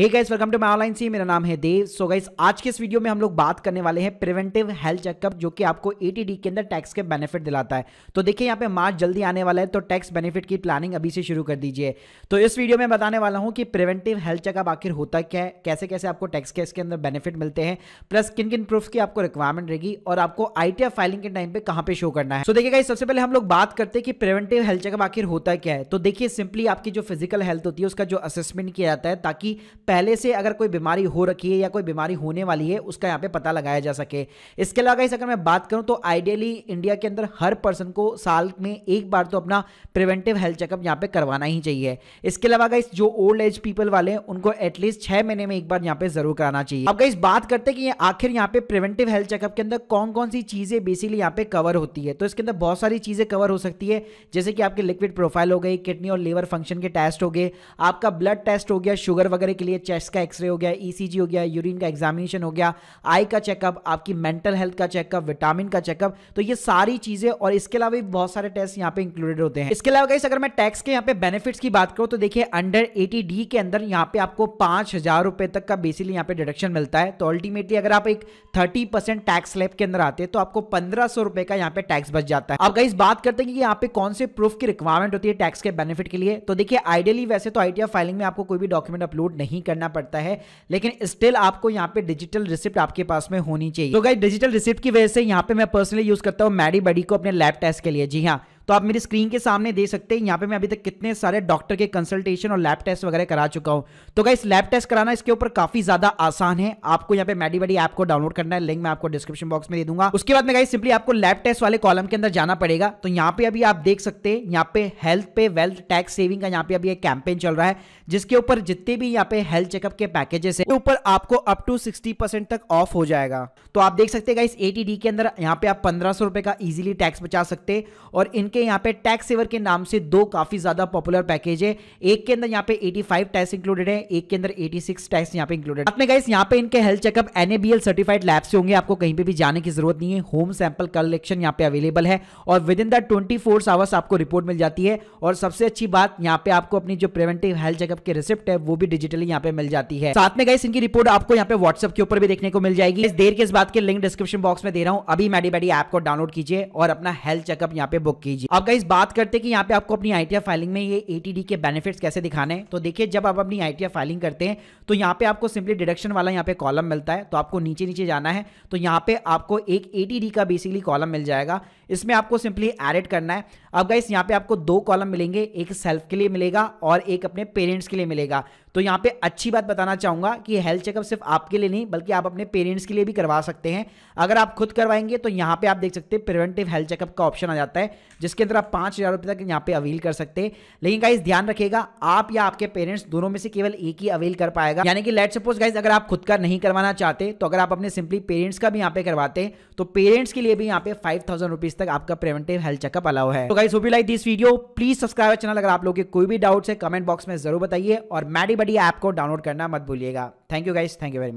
hey guys welcome to my online सी मेरा नाम है देव सो so गाइस आज के इस वीडियो में हम लोग बात करने वाले हैं प्रिवेंटिव हेल्थ चेकअप जो कि आपको एटीडी के अंदर टैक्स के बेनिफिट दिलाता है तो देखिए यहाँ पे मार्च जल्दी आने वाला है तो टैक्स बेनिफिट की प्लानिंग अभी से शुरू कर दीजिए तो इस वीडियो में बताने वाला हूँ कि प्रिवेंटिव हेल्थ चेकअप आखिर होता क्या है कैसे कैसे आपको टैक्स के इसके अंदर बेनिफिट मिलते हैं प्लस किन किन प्रूफ की आपको रिक्वायरमेंट रहेगी और आपको आई फाइलिंग के टाइम पे कहाँ पे शो करना है तो देखिए गाइस सबसे पहले हम लोग बात करते हैं कि प्रिवेंटिव हेल्थ चेकअप आखिर होता क्या है तो देखिए सिंपली आपकी जो फिजिकल हेल्थ होती है उसका जो असेसमेंट किया जाता है ताकि पहले से अगर कोई बीमारी हो रखी है या कोई बीमारी होने वाली है उसका यहाँ पे पता लगाया जा सके इसके अलावा इस अगर मैं बात करूँ तो आइडियली इंडिया के अंदर हर पर्सन को साल में एक बार तो अपना प्रिवेंटिव हेल्थ चेकअप यहाँ पे करवाना ही चाहिए इसके अलावा गाइस जो ओल्ड एज पीपल वाले हैं उनको एटलीस्ट छह महीने में एक बार यहाँ पे जरूर कराना चाहिए अब गाइस बात करते हैं कि आखिर यहाँ पे प्रिवेंटिव हेल्थ चेकअप के अंदर कौन कौन सी चीजें बेसिकली यहाँ पे कवर होती है तो इसके अंदर बहुत सारी चीजें कवर हो सकती है जैसे कि आपकी लिक्विड प्रोफाइल हो गई किडनी और लीवर फंक्शन के टेस्ट हो गए आपका ब्लड टेस्ट हो गया शुगर वगैरह के लिए लिए चेस्ट का एक्सरे हो गया ईसीजी e हो गया यूरिन का एग्जामिनेशन हो गया आई का चेकअप आपकी मेंटल हेल्थ का चेकअप विटामिन का चेकअप तो ये सारी चीजें और इसके अलावा भी बहुत सारे टेस्ट यहाँ पे इंक्लूडेड होते हैं इसके अलावा अगर मैं टैक्स के यहाँ पे बेनिफिट्स की बात करूँ तो देखिए अंडर एटी डी के अंदर यहाँ पे आपको पांच हजार रुपए तक का बेसिकली यहाँ पे डिडक्शन मिलता है तो अल्टीमेटली अगर आप एक थर्टी परसेंट टैक्स स्लैब के अंदर आते हैं तो आपको पंद्रह सौ रुपए का यहाँ पे टैक्स बच जाता है अब गाइस बात करते हैं कि यहाँ पे कौन से प्रूफ की रिक्वायरमेंट होती है टैक्स के बेनिफिट के लिए तो देखिए आइडियली वैसे तो आईटीआर फाइलिंग में आपको कोई भी डॉक्यूमेंट अपलोड नहीं करना पड़ता है लेकिन स्टिल आपको यहाँ पे डिजिटल रिसिप्ट आपके पास में होनी चाहिए तो गाइज डिजिटल रिसिप्ट की वजह से यहाँ पे मैं पर्सनली यूज करता हूँ मैडी बडी को अपने लैब टेस्ट के लिए जी हाँ तो आप मेरी स्क्रीन के सामने देख सकते हैं यहाँ पे मैं अभी तक कितने सारे डॉक्टर के कंसल्टेशन और लैब टेस्ट वगैरह करा चुका हूँ तो गाइस लैब टेस्ट कराना इसके ऊपर काफी ज्यादा आसान है आपको यहाँ पे मेडीबडी ऐप को डाउनलोड करना है लिंक मैं आपको डिस्क्रिप्शन बॉक्स में दे दूंगा उसके बाद में गाइस सिंपली आपको लैब टेस्ट वाले कॉलम के अंदर जाना पड़ेगा तो यहाँ पे अभी आप देख सकते हैं यहाँ पे हेल्थ पे वेल्थ टैक्स सेविंग का यहाँ पे अभी एक कैंपेन चल रहा है जिसके ऊपर जितने भी यहाँ पे हेल्थ चेकअप के पैकेजेस है ऊपर आपको अप टू सिक्सटी परसेंट तक ऑफ हो जाएगा तो आप देख सकते हैं गाइस एटीडी के अंदर यहाँ पे आप पंद्रह सौ रुपए का इजिली टैक्स बचा सकते और इन के यहाँ पे टैक्स सेवर के नाम से दो काफी ज्यादा पॉपुलर पैकेज है एक के अंदर यहाँ पे 85 टैक्स इंक्लूडेड है एक के अंदर 86 टैक्स यहाँ पे इंक्लूडेड अपने गाइस यहाँ पे इनके health checkup NABL certified lab से होंगे आपको कहीं पे भी जाने की जरूरत नहीं है होम सैंपल कलेक्शन यहाँ पे अवेलेबल है और within the twenty hours आपको रिपोर्ट मिल जाती है और सबसे अच्छी बात यहाँ पे आपको अपनी जो प्रिवेंटिव हेल्थ चेकअप की रिसिप्ट है वो भी डिजिटली यहाँ पे मिल जाती है साथ में गाइस इनकी रिपोर्ट आपको यहाँ पे व्हाट्सएप के ऊपर भी देखने को मिल जाएगी इस देर के इस बात के लिंक डिस्क्रिप्शन बॉक्स में दे रहा हूँ अभी मैडी बैडी ऐप को डाउनलोड कीजिए और अपना हेल्थ चेकअप यहाँ पे बुक कीजिए लीजिए अब गाइस बात करते हैं कि यहाँ पे आपको अपनी आई फाइलिंग में ये एटीडी के बेनिफिट्स कैसे दिखाने हैं तो देखिए जब आप अपनी आई फाइलिंग करते हैं तो यहाँ पे आपको सिंपली डिडक्शन वाला यहाँ पे कॉलम मिलता है तो आपको नीचे नीचे जाना है तो यहाँ पे आपको एक ए का बेसिकली कॉलम मिल जाएगा इसमें आपको सिंपली एडिट करना है अब गाइस यहाँ पे आपको दो कॉलम मिलेंगे एक सेल्फ के लिए मिलेगा और एक अपने पेरेंट्स के लिए मिलेगा तो यहाँ पे अच्छी बात बताना चाहूँगा कि हेल्थ चेकअप सिर्फ आपके लिए नहीं बल्कि आप अपने पेरेंट्स के लिए भी करवा सकते हैं अगर आप खुद करवाएंगे तो यहाँ पे आप देख सकते हैं प्रिवेंटिव हेल्थ चेकअप का ऑप्शन आ जाता है जिसके अंदर आप पाँच हज़ार रुपए तक यहाँ पे अवेल कर सकते हैं लेकिन गाइज ध्यान रखेगा आप या आपके पेरेंट्स दोनों में से केवल एक ही अवेल कर पाएगा यानी कि लेट सपोज गाइज अगर आप खुद का नहीं करवाना चाहते तो अगर आप अपने सिंपली पेरेंट्स का भी यहाँ पे करवाते हैं तो पेरेंट्स के लिए भी यहाँ पे फाइव थाउजेंड रुपीज तक आपका प्रिवेंटिव हेल्थ चेकअप अलाउ है तो गाइज वो भी like this video please subscribe channel अगर आप लोग के कोई भी डाउट है कमेंट बॉक्स में जरूर बताइए और मैडी बढ़िया ऐप को डाउनलोड करना मत भूलिएगा thank you guys thank you very much